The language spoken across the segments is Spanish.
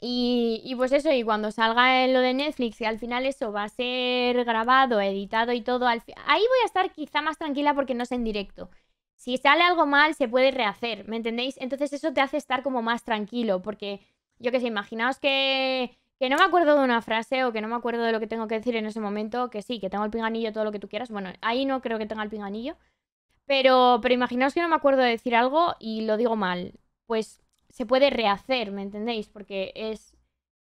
Y, y, pues eso, y cuando salga lo de Netflix, y al final eso va a ser grabado, editado y todo, ahí voy a estar quizá más tranquila porque no es en directo. Si sale algo mal, se puede rehacer, ¿me entendéis? Entonces eso te hace estar como más tranquilo, porque yo qué sé, imaginaos que, que no me acuerdo de una frase o que no me acuerdo de lo que tengo que decir en ese momento, que sí, que tengo el pinganillo, todo lo que tú quieras. Bueno, ahí no creo que tenga el pinganillo, pero, pero imaginaos que no me acuerdo de decir algo y lo digo mal. Pues se puede rehacer, ¿me entendéis? Porque es,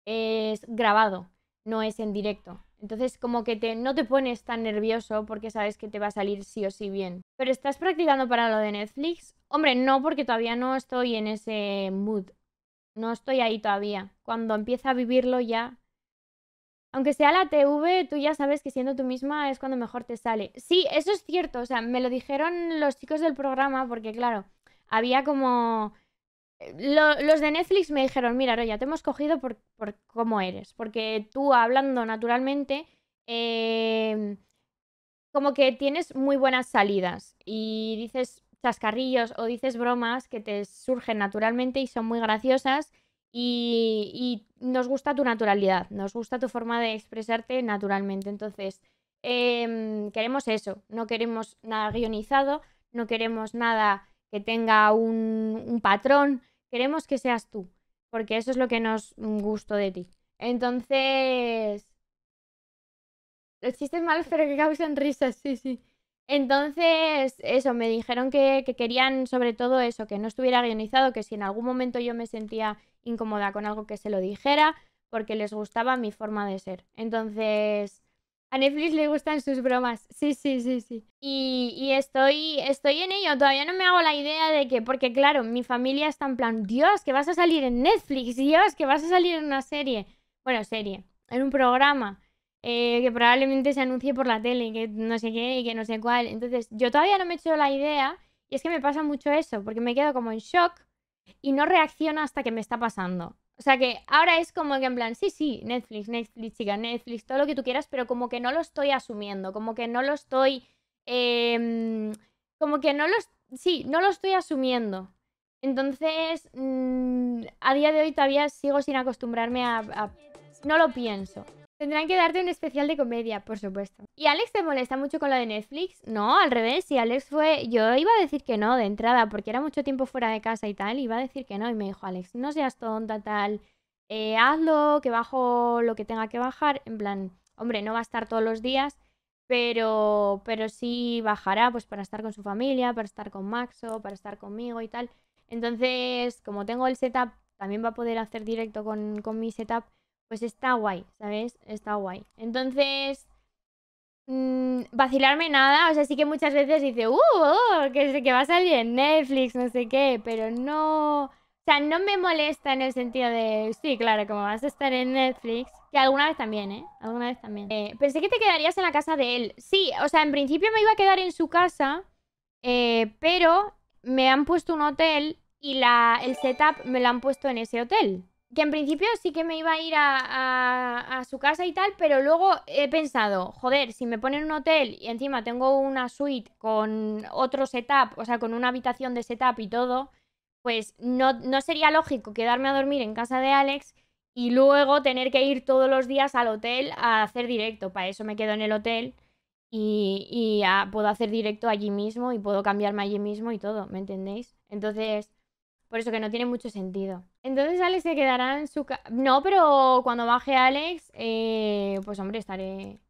es grabado, no es en directo. Entonces, como que te, no te pones tan nervioso porque sabes que te va a salir sí o sí bien. ¿Pero estás practicando para lo de Netflix? Hombre, no, porque todavía no estoy en ese mood. No estoy ahí todavía. Cuando empieza a vivirlo ya. Aunque sea la TV, tú ya sabes que siendo tú misma es cuando mejor te sale. Sí, eso es cierto. O sea, me lo dijeron los chicos del programa porque, claro, había como los de Netflix me dijeron, mira, Roya, te hemos cogido por, cómo eres, porque tú hablando naturalmente, em, como que tienes muy buenas salidas y dices chascarrillos o dices bromas que te surgen naturalmente y son muy graciosas y, nos gusta tu naturalidad, nos gusta tu forma de expresarte naturalmente. Entonces, em, queremos eso, no queremos nada guionizado, no queremos nada que tenga un, patrón. Queremos que seas tú, porque eso es lo que nos mm, gustó de ti. Entonces, los chistes malos pero que causan risas, sí, sí. Entonces, eso, me dijeron que, que, querían sobre todo eso, que no estuviera guionizado, que si en algún momento yo me sentía incómoda con algo que se lo dijera, porque les gustaba mi forma de ser. Entonces, a Netflix le gustan sus bromas. Sí, sí, sí, sí. Y, y, estoy, estoy en ello. Todavía no me hago la idea de que, porque claro, mi familia está en plan, Dios, que vas a salir en Netflix, Dios, que vas a salir en una serie. Bueno, serie, en un programa. Eh, que probablemente se anuncie por la tele, que no sé qué y que no sé cuál. Entonces, yo todavía no me he hecho la idea y es que me pasa mucho eso, porque me quedo como en shock y no reacciono hasta que me está pasando. O sea que ahora es como que en plan, sí, sí, Netflix, Netflix, chica, Netflix, todo lo que tú quieras, pero como que no lo estoy asumiendo, como que no lo estoy... Em, como que no lo... Sí, no lo estoy asumiendo. Entonces, mm, a día de hoy todavía sigo sin acostumbrarme a... No lo pienso. Tendrán que darte un especial de comedia, por supuesto. ¿Y Alex te molesta mucho con lo de Netflix? No, al revés, si Alex fue... Yo iba a decir que no de entrada, porque era mucho tiempo fuera de casa y tal, iba a decir que no, y me dijo Alex, no seas tonta, tal, eh, hazlo, que bajo lo que tenga que bajar, en plan, hombre, no va a estar todos los días, pero, pero sí bajará pues para estar con su familia, para estar con Maxo, para estar conmigo y tal. Entonces, como tengo el setup, también va a poder hacer directo con, con mi setup pues está guay, ¿sabes? Está guay. Entonces, mm, vacilarme nada, o sea, sí que muchas veces dice, uh, oh, que, que va a salir en Netflix, no sé qué, pero no... O sea, no me molesta en el sentido de, sí, claro, como vas a estar en Netflix, que alguna vez también, ¿eh? Alguna vez también. Eh, pensé que te quedarías en la casa de él. Sí, o sea, en principio me iba a quedar en su casa, eh, pero me han puesto un hotel y la, el setup me lo han puesto en ese hotel que en principio sí que me iba a ir a, a, su casa y tal, pero luego he pensado, joder, si me ponen un hotel y encima tengo una suite con otro setup, o sea, con una habitación de setup y todo, pues no, no sería lógico quedarme a dormir en casa de Alex y luego tener que ir todos los días al hotel a hacer directo. Para eso me quedo en el hotel y, y puedo hacer directo allí mismo y puedo cambiarme allí mismo y todo, ¿me entendéis? Entonces... Por eso que no tiene mucho sentido. Entonces Alex se quedará en su casa. No, pero cuando baje Alex, eh, pues hombre, estaré